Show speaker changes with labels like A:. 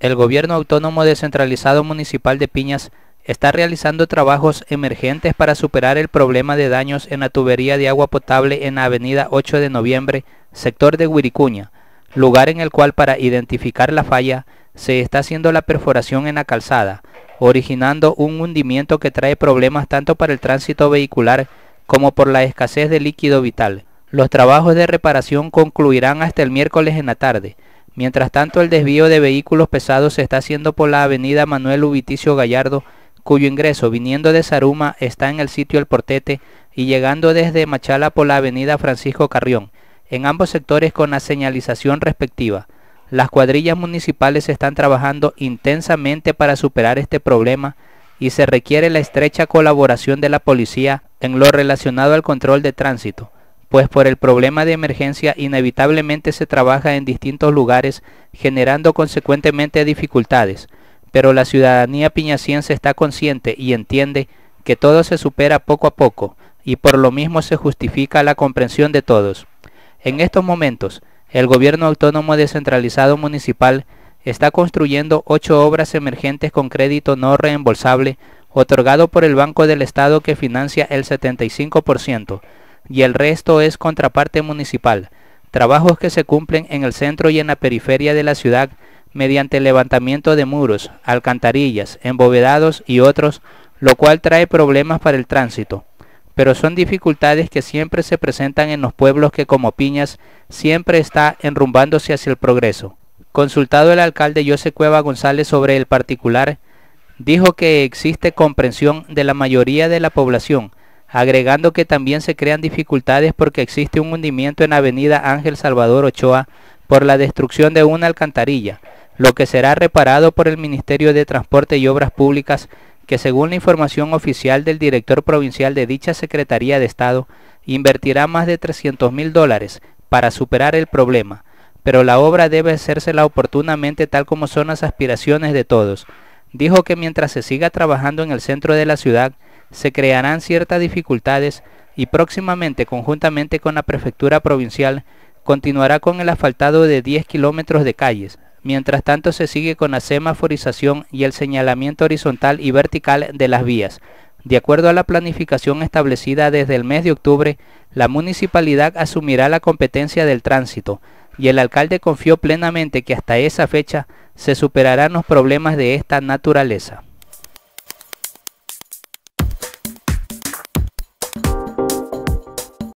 A: El Gobierno Autónomo Descentralizado Municipal de Piñas está realizando trabajos emergentes para superar el problema de daños en la tubería de agua potable en la avenida 8 de noviembre, sector de Huiricuña, lugar en el cual para identificar la falla se está haciendo la perforación en la calzada, originando un hundimiento que trae problemas tanto para el tránsito vehicular como por la escasez de líquido vital. Los trabajos de reparación concluirán hasta el miércoles en la tarde. Mientras tanto, el desvío de vehículos pesados se está haciendo por la avenida Manuel Ubiticio Gallardo, cuyo ingreso viniendo de Zaruma está en el sitio El Portete y llegando desde Machala por la avenida Francisco Carrión, en ambos sectores con la señalización respectiva. Las cuadrillas municipales están trabajando intensamente para superar este problema y se requiere la estrecha colaboración de la policía en lo relacionado al control de tránsito pues por el problema de emergencia inevitablemente se trabaja en distintos lugares generando consecuentemente dificultades, pero la ciudadanía piñaciense está consciente y entiende que todo se supera poco a poco y por lo mismo se justifica la comprensión de todos. En estos momentos, el Gobierno Autónomo Descentralizado Municipal está construyendo ocho obras emergentes con crédito no reembolsable otorgado por el Banco del Estado que financia el 75%, y el resto es contraparte municipal, trabajos que se cumplen en el centro y en la periferia de la ciudad mediante levantamiento de muros, alcantarillas, embovedados y otros, lo cual trae problemas para el tránsito. Pero son dificultades que siempre se presentan en los pueblos que como piñas siempre está enrumbándose hacia el progreso. Consultado el alcalde José Cueva González sobre el particular, dijo que existe comprensión de la mayoría de la población agregando que también se crean dificultades porque existe un hundimiento en Avenida Ángel Salvador Ochoa por la destrucción de una alcantarilla, lo que será reparado por el Ministerio de Transporte y Obras Públicas, que según la información oficial del director provincial de dicha Secretaría de Estado, invertirá más de 300 mil dólares para superar el problema, pero la obra debe hacérsela oportunamente tal como son las aspiraciones de todos. Dijo que mientras se siga trabajando en el centro de la ciudad, se crearán ciertas dificultades y próximamente, conjuntamente con la Prefectura Provincial, continuará con el asfaltado de 10 kilómetros de calles. Mientras tanto se sigue con la semaforización y el señalamiento horizontal y vertical de las vías. De acuerdo a la planificación establecida desde el mes de octubre, la municipalidad asumirá la competencia del tránsito y el alcalde confió plenamente que hasta esa fecha se superarán los problemas de esta naturaleza.